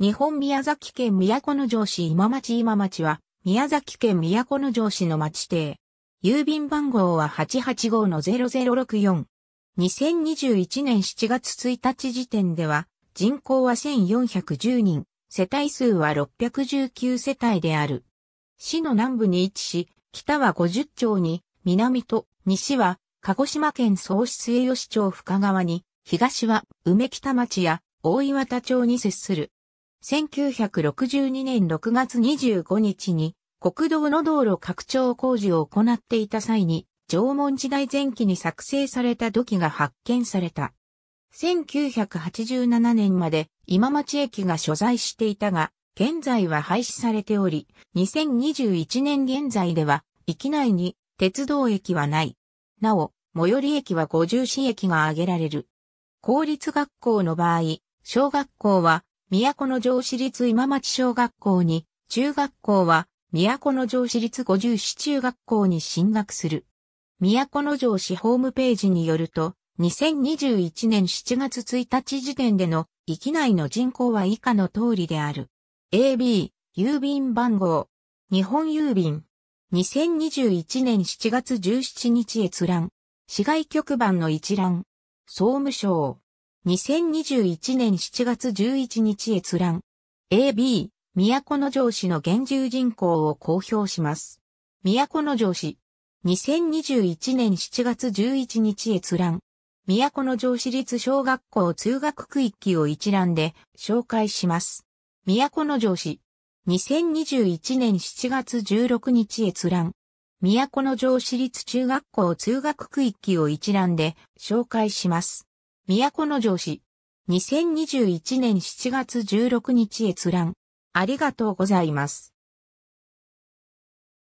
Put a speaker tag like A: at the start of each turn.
A: 日本宮崎県都城市今町今町は、宮崎県都城市の町邸。郵便番号は885-0064。2021年7月1日時点では、人口は1410人、世帯数は619世帯である。市の南部に位置し、北は50町に、南と西は鹿児島県総出栄吉町深川に、東は梅北町や大岩田町に接する。1962年6月25日に国道の道路拡張工事を行っていた際に縄文時代前期に作成された土器が発見された。1987年まで今町駅が所在していたが、現在は廃止されており、2021年現在では、域内に鉄道駅はない。なお、最寄り駅は五十市駅が挙げられる。公立学校の場合、小学校は都城市立今町小学校に、中学校は、都城市立五十市中学校に進学する。都城市ホームページによると、2021年7月1日時点での域内の人口は以下の通りである。AB、郵便番号、日本郵便、2021年7月17日閲覧、市外局番の一覧、総務省、2021年7月11日閲覧。AB、都城市の現住人口を公表します。都城市。2021年7月11日閲覧。都城市立小学校通学区域を一覧で紹介します。都城市。2021年7月16日閲覧。都城市立中学校通学区域を一覧で紹介します。都城市。2021年7月16日閲覧。ありがとうございます。